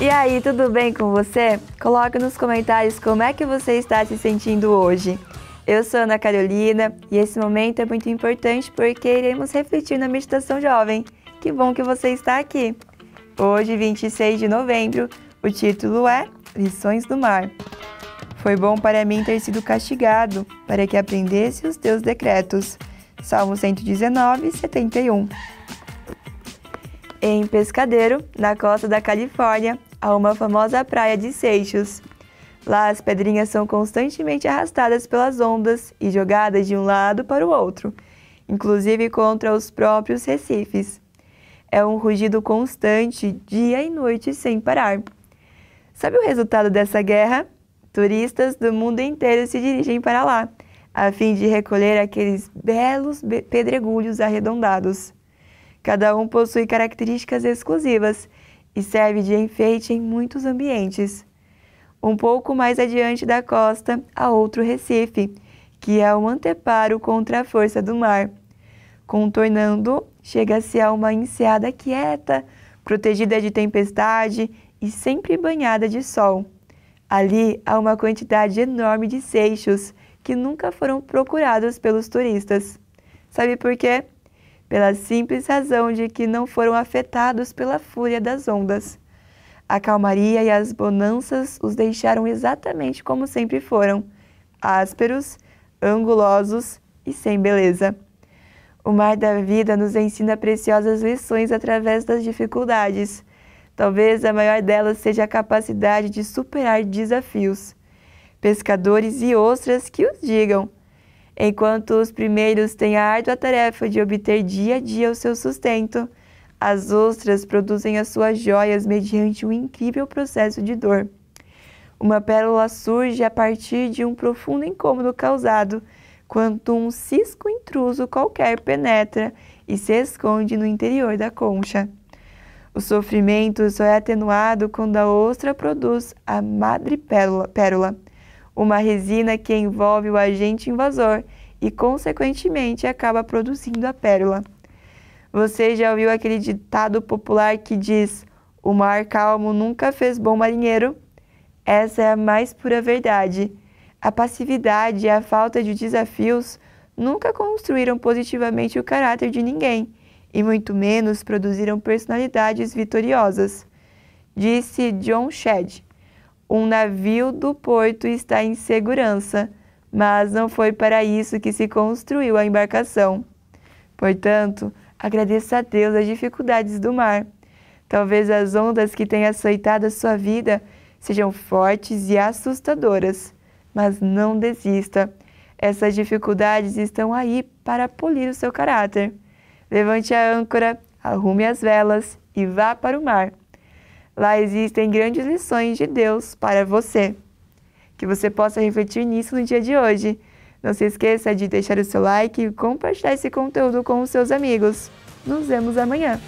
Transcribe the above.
E aí, tudo bem com você? Coloque nos comentários como é que você está se sentindo hoje. Eu sou Ana Carolina e esse momento é muito importante porque iremos refletir na meditação jovem. Que bom que você está aqui! Hoje, 26 de novembro, o título é Lições do Mar. Foi bom para mim ter sido castigado, para que aprendesse os teus decretos. Salmo 119, 71. Em Pescadeiro, na costa da Califórnia, a uma famosa praia de Seixos. Lá as pedrinhas são constantemente arrastadas pelas ondas e jogadas de um lado para o outro, inclusive contra os próprios recifes. É um rugido constante, dia e noite, sem parar. Sabe o resultado dessa guerra? Turistas do mundo inteiro se dirigem para lá, a fim de recolher aqueles belos pedregulhos arredondados. Cada um possui características exclusivas e serve de enfeite em muitos ambientes. Um pouco mais adiante da costa há outro recife, que é um anteparo contra a força do mar. Contornando, chega-se a uma enseada quieta, protegida de tempestade e sempre banhada de sol. Ali há uma quantidade enorme de seixos que nunca foram procurados pelos turistas. Sabe por quê? pela simples razão de que não foram afetados pela fúria das ondas. A calmaria e as bonanças os deixaram exatamente como sempre foram, ásperos, angulosos e sem beleza. O mar da vida nos ensina preciosas lições através das dificuldades. Talvez a maior delas seja a capacidade de superar desafios. Pescadores e ostras que os digam enquanto os primeiros têm a árdua tarefa de obter dia a dia o seu sustento. As ostras produzem as suas joias mediante um incrível processo de dor. Uma pérola surge a partir de um profundo incômodo causado quando um cisco intruso qualquer penetra e se esconde no interior da concha. O sofrimento só é atenuado quando a ostra produz a madrepérola, pérola, uma resina que envolve o agente invasor e, consequentemente, acaba produzindo a pérola. Você já ouviu aquele ditado popular que diz: o mar calmo nunca fez bom marinheiro? Essa é a mais pura verdade. A passividade e a falta de desafios nunca construíram positivamente o caráter de ninguém, e muito menos produziram personalidades vitoriosas. Disse John Shedd um navio do porto está em segurança, mas não foi para isso que se construiu a embarcação. Portanto, agradeça a Deus as dificuldades do mar. Talvez as ondas que tenha aceitado a sua vida sejam fortes e assustadoras, mas não desista. Essas dificuldades estão aí para polir o seu caráter. Levante a âncora, arrume as velas e vá para o mar. Lá existem grandes lições de Deus para você. Que você possa refletir nisso no dia de hoje. Não se esqueça de deixar o seu like e compartilhar esse conteúdo com os seus amigos. Nos vemos amanhã!